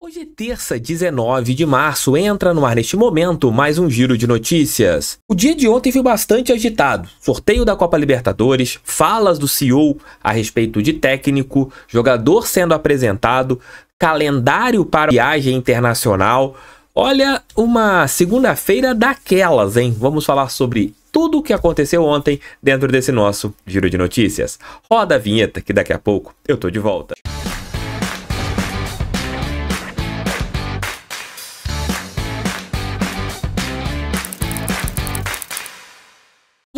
Hoje, é terça, 19 de março, entra no ar neste momento mais um giro de notícias. O dia de ontem foi bastante agitado: sorteio da Copa Libertadores, falas do CEO a respeito de técnico, jogador sendo apresentado, calendário para viagem internacional. Olha, uma segunda-feira daquelas, hein? Vamos falar sobre tudo o que aconteceu ontem dentro desse nosso giro de notícias. Roda a vinheta que daqui a pouco eu tô de volta.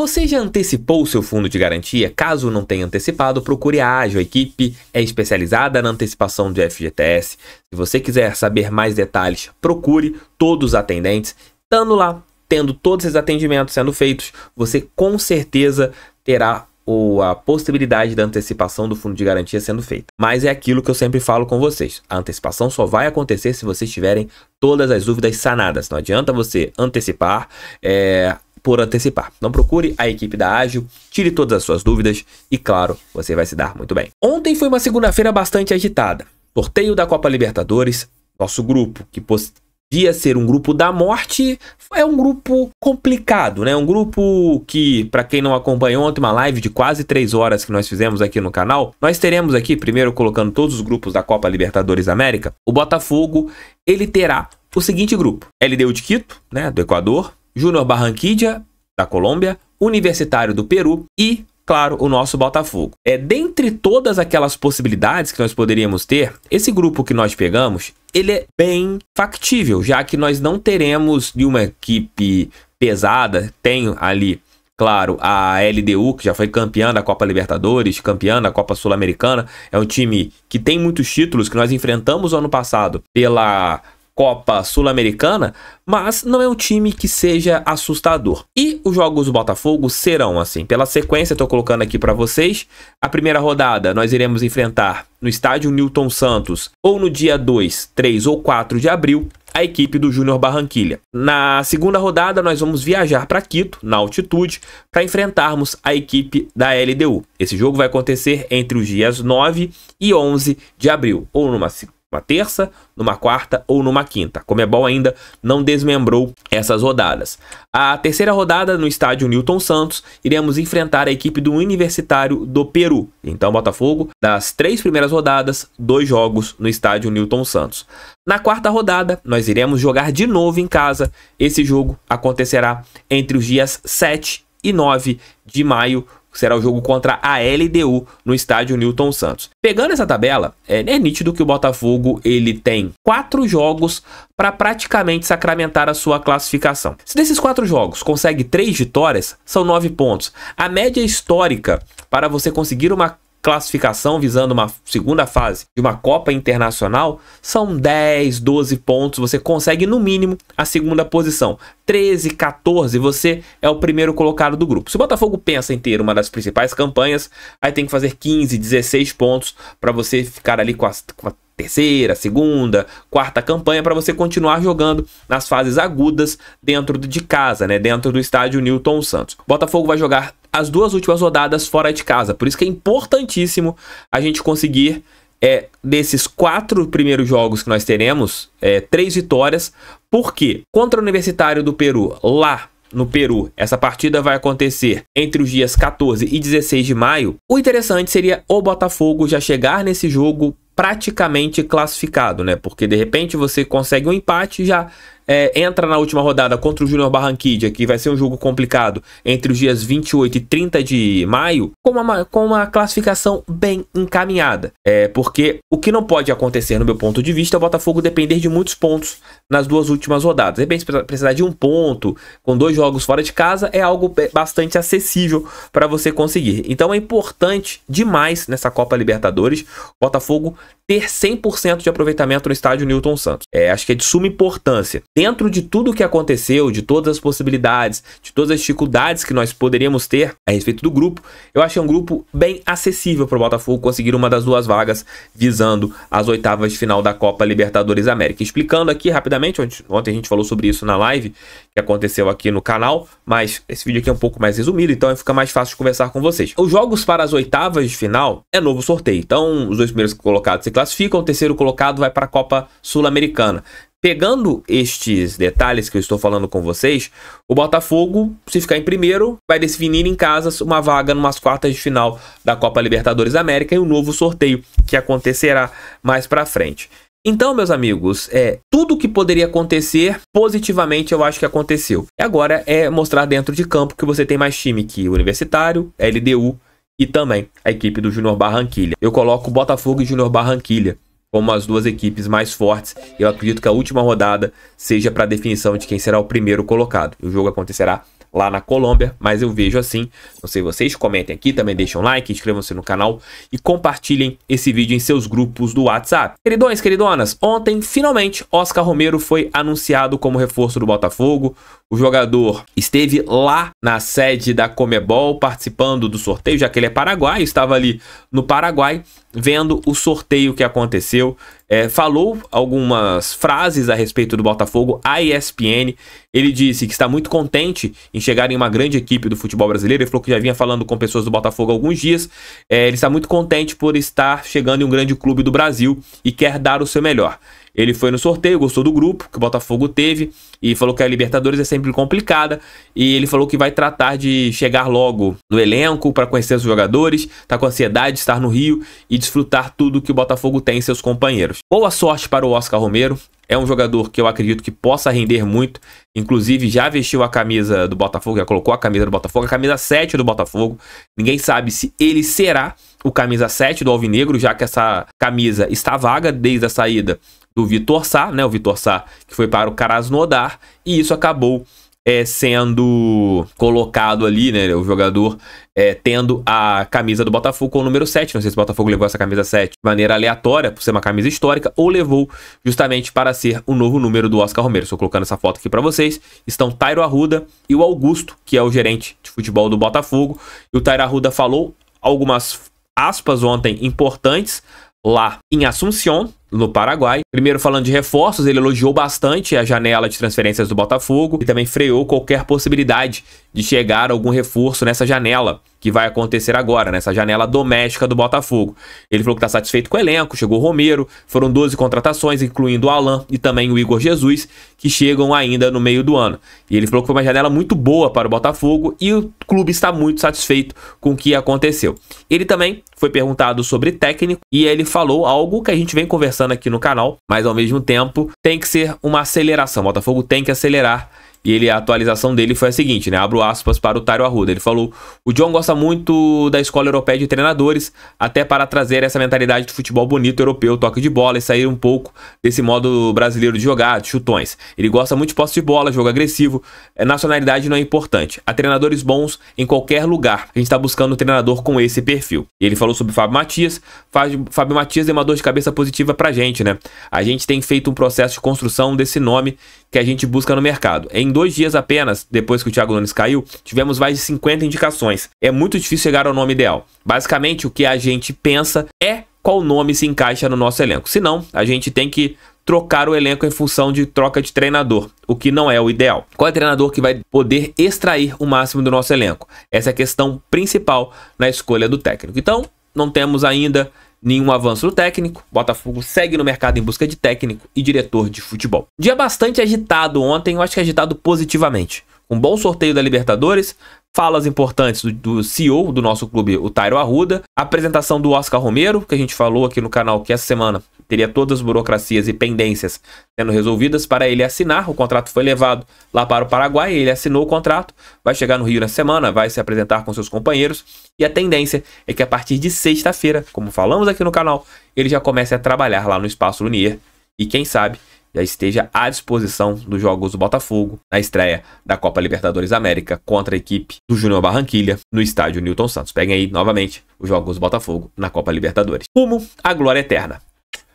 Você já antecipou o seu fundo de garantia? Caso não tenha antecipado, procure a Ágil. A equipe é especializada na antecipação de FGTS. Se você quiser saber mais detalhes, procure todos os atendentes. Estando lá, tendo todos esses atendimentos sendo feitos, você com certeza terá ou a possibilidade da antecipação do fundo de garantia sendo feita. Mas é aquilo que eu sempre falo com vocês: a antecipação só vai acontecer se vocês tiverem todas as dúvidas sanadas. Não adianta você antecipar, é, por antecipar. Não procure a equipe da Ágil, tire todas as suas dúvidas e, claro, você vai se dar muito bem. Ontem foi uma segunda-feira bastante agitada. Sorteio da Copa Libertadores, nosso grupo, que podia ser um grupo da morte, é um grupo complicado, né? Um grupo que, para quem não acompanhou ontem uma live de quase 3 horas que nós fizemos aqui no canal, nós teremos aqui, primeiro colocando todos os grupos da Copa Libertadores América, o Botafogo, ele terá o seguinte grupo, LDU de Quito, né, do Equador, Júnior Barranquilla, da Colômbia, Universitário do Peru e, claro, o nosso Botafogo. É dentre todas aquelas possibilidades que nós poderíamos ter, esse grupo que nós pegamos, ele é bem factível, já que nós não teremos de uma equipe pesada, tem ali Claro, a LDU, que já foi campeã da Copa Libertadores, campeã da Copa Sul-Americana, é um time que tem muitos títulos que nós enfrentamos ano passado pela Copa Sul-Americana, mas não é um time que seja assustador. E os jogos do Botafogo serão assim. Pela sequência, estou colocando aqui para vocês. A primeira rodada nós iremos enfrentar no estádio Newton Santos ou no dia 2, 3 ou 4 de abril a equipe do Júnior Barranquilha. Na segunda rodada, nós vamos viajar para Quito, na altitude, para enfrentarmos a equipe da LDU. Esse jogo vai acontecer entre os dias 9 e 11 de abril, ou numa numa terça, numa quarta ou numa quinta. como é bom ainda não desmembrou essas rodadas. A terceira rodada no estádio Newton Santos, iremos enfrentar a equipe do Universitário do Peru. Então, Botafogo, das três primeiras rodadas, dois jogos no estádio Newton Santos. Na quarta rodada, nós iremos jogar de novo em casa. Esse jogo acontecerá entre os dias 7 e 9 de maio será o jogo contra a LDU no estádio Newton Santos. Pegando essa tabela, é, é nítido que o Botafogo ele tem quatro jogos para praticamente sacramentar a sua classificação. Se desses quatro jogos consegue três vitórias, são nove pontos. A média histórica para você conseguir uma classificação visando uma segunda fase de uma Copa Internacional, são 10, 12 pontos, você consegue no mínimo a segunda posição. 13, 14, você é o primeiro colocado do grupo. Se o Botafogo pensa em ter uma das principais campanhas, aí tem que fazer 15, 16 pontos para você ficar ali com a, com a terceira, segunda, quarta campanha para você continuar jogando nas fases agudas dentro de casa, né, dentro do estádio Newton Santos. Botafogo vai jogar as duas últimas rodadas fora de casa, por isso que é importantíssimo a gente conseguir é, desses quatro primeiros jogos que nós teremos, é, três vitórias, porque contra o Universitário do Peru, lá no Peru, essa partida vai acontecer entre os dias 14 e 16 de maio. O interessante seria o Botafogo já chegar nesse jogo praticamente classificado, né? Porque de repente você consegue um empate já é, entra na última rodada contra o Júnior Barranquilla, que vai ser um jogo complicado entre os dias 28 e 30 de maio, com uma, com uma classificação bem encaminhada. É, porque o que não pode acontecer, no meu ponto de vista, é o Botafogo depender de muitos pontos nas duas últimas rodadas. De é repente, precisar de um ponto com dois jogos fora de casa é algo bastante acessível para você conseguir. Então é importante demais nessa Copa Libertadores o Botafogo ter 100% de aproveitamento no estádio Newton Santos. É, acho que é de suma importância dentro de tudo o que aconteceu, de todas as possibilidades, de todas as dificuldades que nós poderíamos ter a respeito do grupo, eu achei é um grupo bem acessível para o Botafogo conseguir uma das duas vagas visando as oitavas de final da Copa Libertadores América. Explicando aqui rapidamente, ontem a gente falou sobre isso na live que aconteceu aqui no canal, mas esse vídeo aqui é um pouco mais resumido, então fica mais fácil de conversar com vocês. Os jogos para as oitavas de final é novo sorteio, então os dois primeiros colocados se classificam, o terceiro colocado vai para a Copa Sul-Americana. Pegando estes detalhes que eu estou falando com vocês, o Botafogo, se ficar em primeiro, vai definir em casas uma vaga numas quartas de final da Copa Libertadores América e um novo sorteio que acontecerá mais para frente. Então, meus amigos, é, tudo que poderia acontecer positivamente eu acho que aconteceu. E agora é mostrar dentro de campo que você tem mais time que Universitário, LDU e também a equipe do Júnior Barranquilha. Eu coloco Botafogo e Júnior Barranquilha como as duas equipes mais fortes. Eu acredito que a última rodada seja para definição de quem será o primeiro colocado. O jogo acontecerá lá na Colômbia, mas eu vejo assim. Não sei vocês, comentem aqui, também deixem um like, inscrevam-se no canal e compartilhem esse vídeo em seus grupos do WhatsApp. Queridões, queridonas, ontem finalmente Oscar Romero foi anunciado como reforço do Botafogo. O jogador esteve lá na sede da Comebol participando do sorteio, já que ele é paraguaio, estava ali no Paraguai vendo o sorteio que aconteceu. É, falou algumas frases a respeito do Botafogo a ESPN. Ele disse que está muito contente em chegar em uma grande equipe do futebol brasileiro. Ele falou que já vinha falando com pessoas do Botafogo há alguns dias. É, ele está muito contente por estar chegando em um grande clube do Brasil e quer dar o seu melhor. Ele foi no sorteio, gostou do grupo que o Botafogo teve e falou que a Libertadores é sempre complicada. E ele falou que vai tratar de chegar logo no elenco para conhecer os jogadores, tá com ansiedade de estar no Rio e desfrutar tudo que o Botafogo tem em seus companheiros. Boa sorte para o Oscar Romero. É um jogador que eu acredito que possa render muito. Inclusive, já vestiu a camisa do Botafogo, já colocou a camisa do Botafogo, a camisa 7 do Botafogo. Ninguém sabe se ele será o camisa 7 do Alvinegro, já que essa camisa está vaga desde a saída do Vitor Sá, né? O Vitor Sá que foi para o Krasnodar e isso acabou é, sendo colocado ali, né? O jogador é, tendo a camisa do Botafogo com o número 7. Não sei se o Botafogo levou essa camisa 7 de maneira aleatória, por ser uma camisa histórica, ou levou justamente para ser o novo número do Oscar Romero. Estou colocando essa foto aqui para vocês. Estão Tairo Arruda e o Augusto, que é o gerente de futebol do Botafogo. E o Tairo Arruda falou algumas aspas ontem importantes lá em Assunção, no Paraguai. Primeiro, falando de reforços, ele elogiou bastante a janela de transferências do Botafogo e também freou qualquer possibilidade de chegar algum reforço nessa janela que vai acontecer agora, nessa né? janela doméstica do Botafogo. Ele falou que está satisfeito com o elenco, chegou o Romero, foram 12 contratações, incluindo o Alan e também o Igor Jesus, que chegam ainda no meio do ano. E ele falou que foi uma janela muito boa para o Botafogo e o clube está muito satisfeito com o que aconteceu. Ele também foi perguntado sobre técnico e ele falou algo que a gente vem conversando aqui no canal, mas ao mesmo tempo tem que ser uma aceleração. O Botafogo tem que acelerar e ele, a atualização dele foi a seguinte, né? Abro aspas para o Tário Arruda. Ele falou: o John gosta muito da escola europeia de treinadores, até para trazer essa mentalidade de futebol bonito europeu, toque de bola e sair um pouco desse modo brasileiro de jogar, de chutões. Ele gosta muito de posse de bola, jogo agressivo. É, nacionalidade não é importante. Há treinadores bons em qualquer lugar. A gente está buscando um treinador com esse perfil. E ele falou sobre o Fábio Matias. Fábio Matias é uma dor de cabeça positiva pra gente, né? A gente tem feito um processo de construção desse nome que a gente busca no mercado. em é em dois dias apenas, depois que o Thiago Nunes caiu, tivemos mais de 50 indicações. É muito difícil chegar ao nome ideal. Basicamente, o que a gente pensa é qual nome se encaixa no nosso elenco. Se não, a gente tem que trocar o elenco em função de troca de treinador, o que não é o ideal. Qual é o treinador que vai poder extrair o máximo do nosso elenco? Essa é a questão principal na escolha do técnico. Então, não temos ainda nenhum avanço no técnico, Botafogo segue no mercado em busca de técnico e diretor de futebol. Dia bastante agitado ontem, eu acho que agitado positivamente um bom sorteio da Libertadores, falas importantes do, do, CEO do nosso clube, o Tairo Arruda, apresentação do Oscar Romero, que a gente falou aqui no canal que essa semana teria todas as burocracias e pendências sendo resolvidas para ele assinar. O contrato foi levado lá para o Paraguai, ele assinou o contrato, vai chegar no Rio na semana, vai se apresentar com seus companheiros e a tendência é que a partir de sexta-feira, como falamos aqui no canal, ele já comece a trabalhar lá no espaço Lunier e quem sabe já esteja à disposição dos jogos do Botafogo na estreia da Copa Libertadores América contra a equipe do Júnior Barranquilha no estádio Newton Santos. Peguem aí novamente os jogos do Botafogo na Copa Libertadores. Rumo à glória eterna.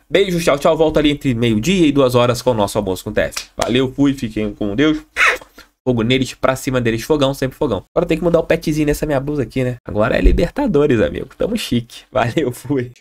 Beijo, tchau, tchau. Volta ali entre meio-dia e duas horas com o nosso almoço com o TF. Valeu, fui, fiquem com Deus. Fogo neles, pra cima deles, fogão, sempre fogão. Agora tem que mudar o petzinho nessa minha blusa aqui, né? Agora é Libertadores, amigo. Tamo chique. Valeu, fui.